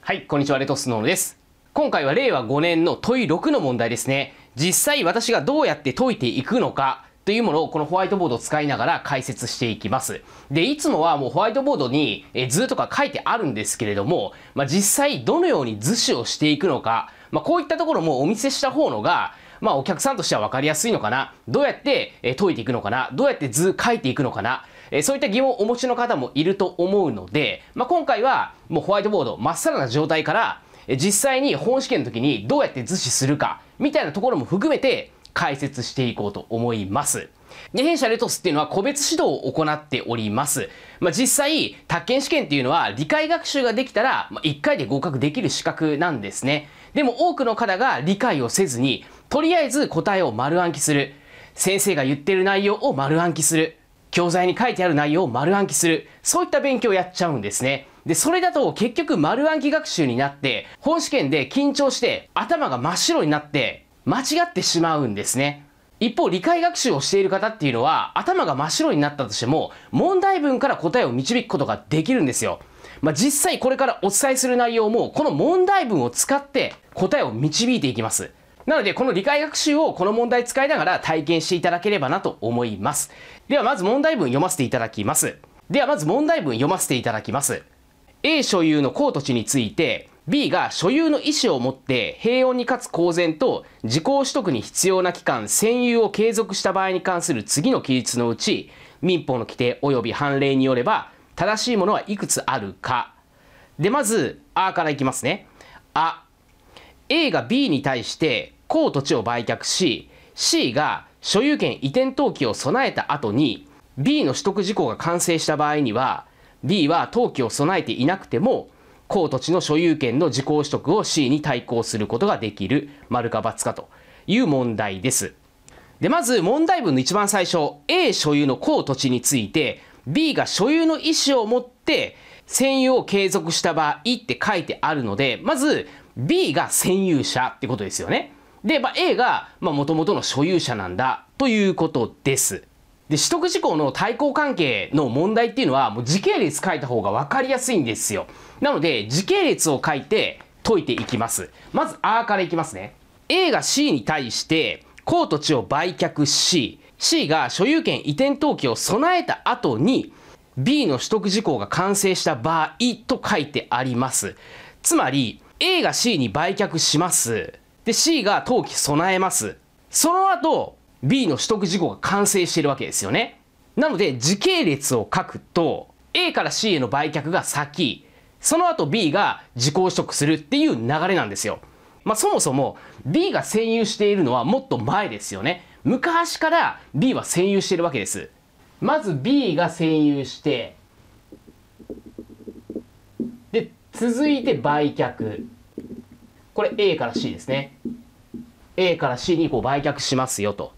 はい、こんにちは、レトスノーです。今回は令和5年の問い6の問題ですね。実際私がどうやって解いていくのかというものをこのホワイトボードを使いながら解説していきます。で、いつもはもうホワイトボードに図とか書いてあるんですけれども、まあ、実際どのように図示をしていくのか、まあ、こういったところもお見せした方のが、まあお客さんとしては分かりやすいのかな、どうやって解いていくのかな、どうやって図書いていくのかな、そういった疑問をお持ちの方もいると思うので、まあ、今回はもうホワイトボードまっさらな状態から実際に本試験の時にどうやって図示するかみたいなところも含めて解説していこうと思います。で、弊社レトスっていうのは個別指導を行っております。まあ、実際、宅建試験っていうのは理解学習ができたら、ま1回で合格できる資格なんですね。でも多くの方が理解をせずに、とりあえず答えを丸暗記する。先生が言ってる内容を丸暗記する。教材に書いてある内容を丸暗記する。そういった勉強をやっちゃうんですね。で、それだと結局丸暗記学習になって、本試験で緊張して頭が真っ白になって間違ってしまうんですね。一方、理解学習をしている方っていうのは、頭が真っ白になったとしても、問題文から答えを導くことができるんですよ。まあ、実際これからお伝えする内容も、この問題文を使って答えを導いていきます。なので、この理解学習をこの問題使いながら体験していただければなと思います。では、まず問題文読ませていただきます。では、まず問題文読ませていただきます。A 所有の公土地について、B が所有の意思を持って平穏にかつ公然と時効取得に必要な期間占有を継続した場合に関する次の記述のうち民法の規定及び判例によれば正しいものはいくつあるかでまず「あ」からいきますね「あ」A が B に対して公土地を売却し C が所有権移転登記を備えた後に B の取得事項が完成した場合には B は登記を備えていなくても公土地の所有権の時効取得を C に対抗することができる丸か×かという問題です。で、まず問題文の一番最初、A 所有の公土地について B が所有の意思を持って占有を継続した場合って書いてあるので、まず B が占有者ってことですよね。で、まあ、A がもともとの所有者なんだということです。で取得事項の対抗関係の問題っていうのはもう時系列書いた方が分かりやすいんですよ。なので時系列を書いて解いていきます。まず R からいきますね。A が C に対して公土地を売却し C が所有権移転登記を備えた後に B の取得事項が完成した場合と書いてあります。つまり A が C に売却します。で C が登記備えますその後 B の取得事項が完成しているわけですよねなので時系列を書くと A から C への売却が先その後 B が時効取得するっていう流れなんですよまあ、そもそも B が占有しているのはもっと前ですよね昔から B は占有しているわけですまず B が占有してで続いて売却これ A から C ですね。A から C にこう売却しますよと。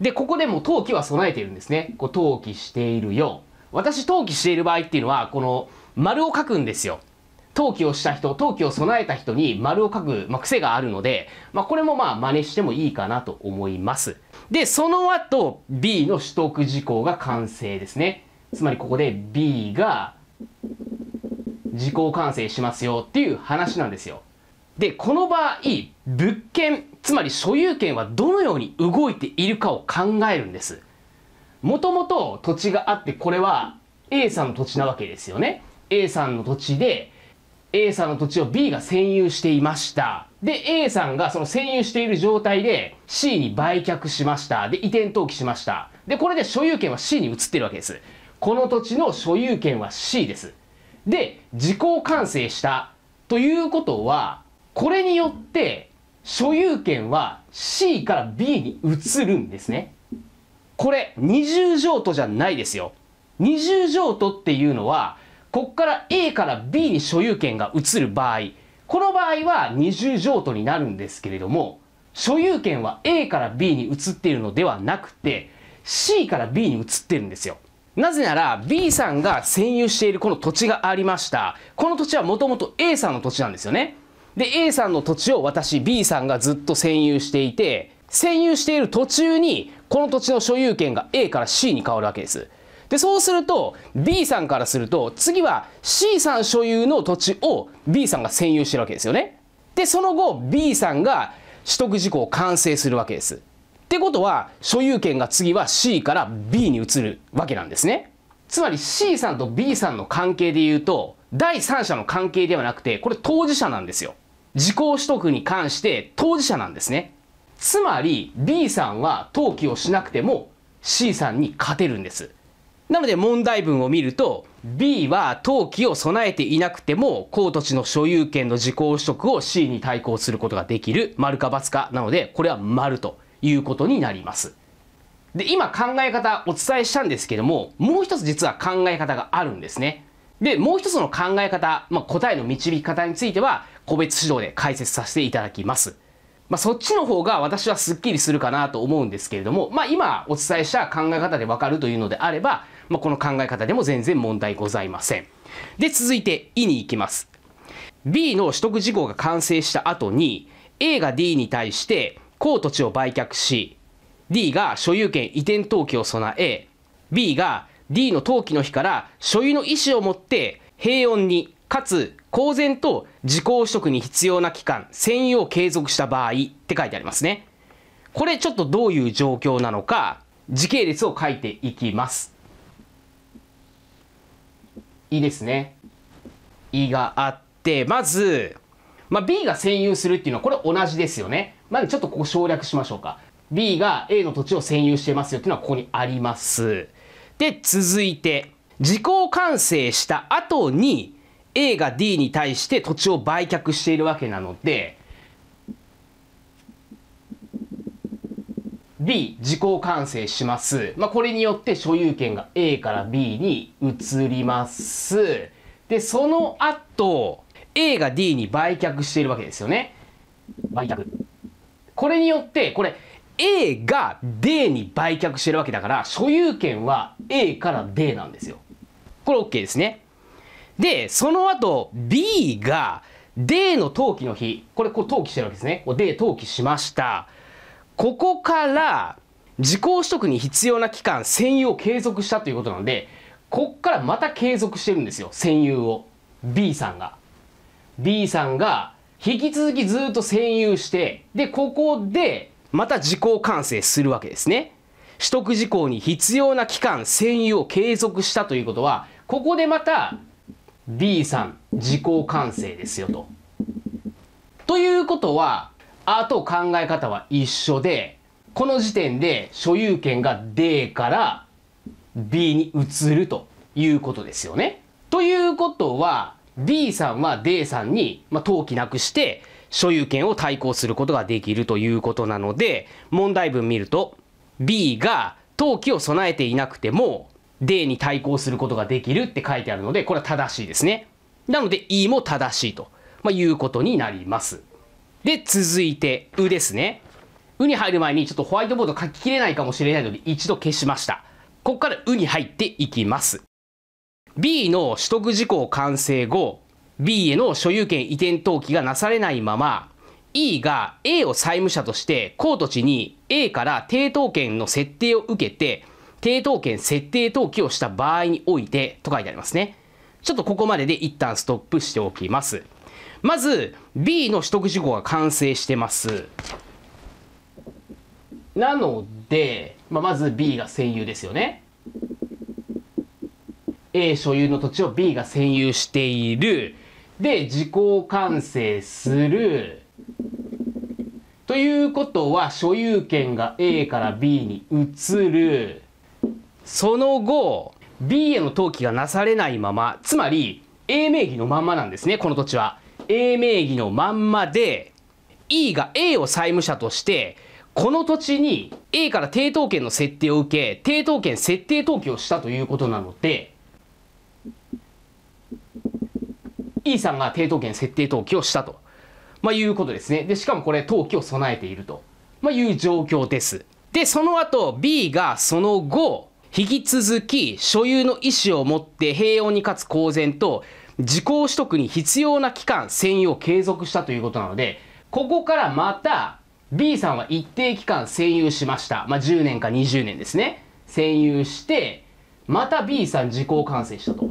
で、ここでも登記は備えているんですね。こう登記しているよ。私登記している場合っていうのは、この丸を書くんですよ。登記をした人、登記を備えた人に丸を書く、まあ、癖があるので、まあ、これもまあ真似してもいいかなと思います。で、その後、B の取得事項が完成ですね。つまりここで B が事項完成しますよっていう話なんですよ。でこの場合物件つまり所有権はどのように動いているかを考えるんですもともと土地があってこれは A さんの土地なわけですよね A さんの土地で A さんの土地を B が占有していましたで A さんがその占有している状態で C に売却しましたで移転登記しましたでこれで所有権は C に移ってるわけですこの土地の所有権は C ですで時効完成したということはこれによって所有権は C から B に移るんですね。これ二重譲渡じゃないですよ。二重譲渡っていうのはこっから A から B に所有権が移る場合この場合は二重譲渡になるんですけれども所有権は A から B に移っているのではなくて C から B に移ってるんですよ。なぜなら B さんが占有しているこの土地がありました。この土地はもともと A さんの土地なんですよね。で A さんの土地を私 B さんがずっと占有していて占有している途中にこの土地の所有権が A から C に変わるわけです。でそうすると B さんからすると次は C さん所有の土地を B さんが占有してるわけですよね。でその後 B さんが取得事項を完成するわけです。ってことは所有権が次は C から B に移るわけなんですね。つまり C さんと B さんの関係で言うと第三者の関係ではなくてこれ当事者なんですよ。時効取得に関して当事者なんですね。つまり B さんは登記をしなくても C さんに勝てるんです。なので問題文を見ると B は登記を備えていなくても高土地の所有権の時効取得を C に対抗することができる丸か×かなのでこれは丸ということになります。で今考え方お伝えしたんですけどももう一つ実は考え方があるんですね。でもう一つの考え方、まあ、答えの導き方については個別指導で解説させていただきます。まあ、そっちの方が私はスッキリするかなと思うんですけれども、まあ、今お伝えした考え方でわかるというのであれば、まあ、この考え方でも全然問題ございません。で、続いて、E に行きます。B の取得事項が完成した後に、A が D に対して、高土地を売却し、D が所有権移転登記を備え、B が D の登記の日から所有の意思を持って平穏に、かつ公然と時効取得に必要な期間、専用を継続した場合って書いてありますね。これちょっとどういう状況なのか、時系列を書いていきます。いいですね。いがあって、まず、まあ、B が占有するっていうのはこれ同じですよね。まずちょっとここ省略しましょうか。B が A の土地を占有してますよっていうのはここにあります。で、続いて、時効完成した後に A が D に対して土地を売却しているわけなので B 自己完成します、まあ、これによって所有権が A から B に移りますでその後 A が D に売却しているわけですよね売却これによってこれ A が D に売却してるわけだから所有権は A から D なんですよこれ OK ですねで、その後、B が、D の登記の日、これ、こう登記してるわけですね。こう、D 登記しました。ここから、時効取得に必要な期間、占有を継続したということなので、こっからまた継続してるんですよ、占有を。B さんが。B さんが、引き続きずっと占有して、で、ここで、また時効完成するわけですね。取得事項に必要な期間、占有を継続したということは、ここでまた、B さん自己完成ですよと。ということはあと考え方は一緒でこの時点で所有権が D から B に移るということですよね。ということは D さんは D さんに、まあ、登記なくして所有権を対抗することができるということなので問題文見ると B が登記を備えていなくてもでに対抗することができるって書いてあるので、これは正しいですね。なので、E も正しいと、まあ、いうことになります。で、続いて、うですね。うに入る前にちょっとホワイトボード書ききれないかもしれないので、一度消しました。ここからうに入っていきます。B の取得事項完成後、B への所有権移転登記がなされないまま、E が A を債務者として、公土地に A から抵当権の設定を受けて、抵当権設定登記をした場合においてと書いてありますね。ちょっとここまでで一旦ストップしておきます。まず B の取得事項が完成してます。なので、まあ、まず B が占有ですよね。A 所有の土地を B が占有している。で、時効完成する。ということは所有権が A から B に移る。その後 B への登記がなされないままつまり A 名義のまんまなんですねこの土地は A 名義のまんまで E が A を債務者としてこの土地に A から抵当権の設定を受け抵当権設定登記をしたということなので E さんが抵当権設定登記をしたと、まあ、いうことですねでしかもこれ登記を備えていると、まあ、いう状況ですでその後 B がその後引き続き所有の意思を持って平穏にかつ公然と時効取得に必要な期間占有を継続したということなのでここからまた B さんは一定期間占有しました。まあ、10年か20年ですね。占有して、また B さん時効完成したと。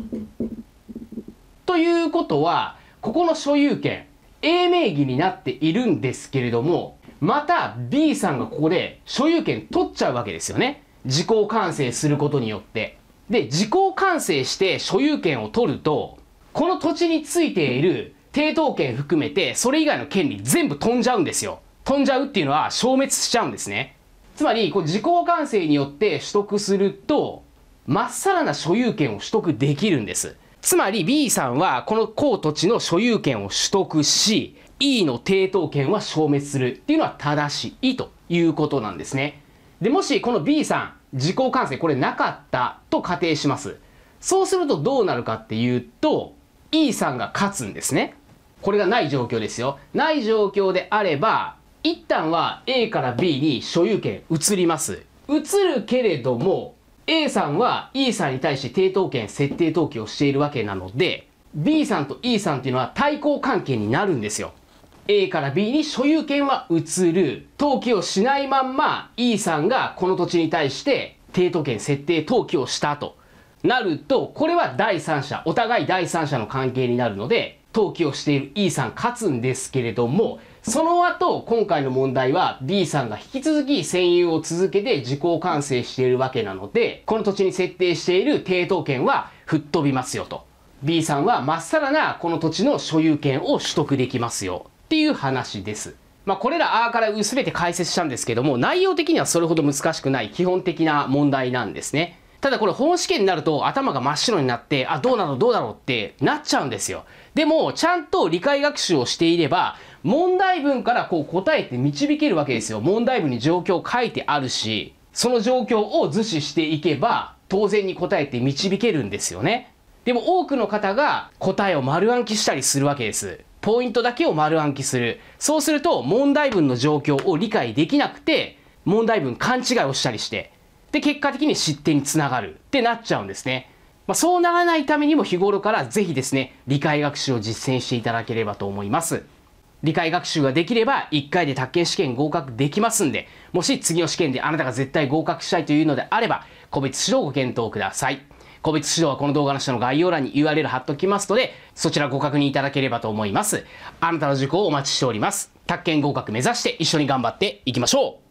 ということは、ここの所有権、A 名義になっているんですけれども、また B さんがここで所有権取っちゃうわけですよね。自己完成することによって。で、自己完成して所有権を取ると、この土地についている抵当権含めて、それ以外の権利全部飛んじゃうんですよ。飛んじゃうっていうのは消滅しちゃうんですね。つまり、こう自己完成によって取得すると、まっさらな所有権を取得できるんです。つまり B さんはこの高土地の所有権を取得し、E の抵当権は消滅するっていうのは正しいということなんですね。で、もしこの B さん、自己完成、これなかったと仮定します。そうするとどうなるかっていうと、E さんが勝つんですね。これがない状況ですよ。ない状況であれば、一旦は A から B に所有権移ります。移るけれども、A さんは E さんに対して抵当権設定登記をしているわけなので、B さんと E さんっていうのは対抗関係になるんですよ。A から B に所有権は移る。登記をしないまんま E さんがこの土地に対して抵当権設定登記をしたとなると、これは第三者、お互い第三者の関係になるので、登記をしている E さん勝つんですけれども、その後、今回の問題は B さんが引き続き占有を続けて自己完成しているわけなので、この土地に設定している抵当権は吹っ飛びますよと。B さんはまっさらなこの土地の所有権を取得できますよ。っていう話です。まあ、これらあーから全て解説したんですけども、内容的にはそれほど難しくない基本的な問題なんですね。ただこれ本試験になると頭が真っ白になって、あ、どうなのどうだろうってなっちゃうんですよ。でも、ちゃんと理解学習をしていれば、問題文からこう答えて導けるわけですよ。問題文に状況書いてあるし、その状況を図示していけば、当然に答えて導けるんですよね。でも多くの方が答えを丸暗記したりするわけです。ポイントだけを丸暗記する。そうすると、問題文の状況を理解できなくて、問題文勘違いをしたりして、で、結果的に失点につながるってなっちゃうんですね。まあ、そうならないためにも日頃からぜひですね、理解学習を実践していただければと思います。理解学習ができれば1回で卓研試験合格できますんで、もし次の試験であなたが絶対合格したいというのであれば、個別指導をご検討ください。個別指導はこの動画の下の概要欄に URL 貼っときますので、そちらご確認いただければと思います。あなたの受講をお待ちしております。宅建合格目指して一緒に頑張っていきましょう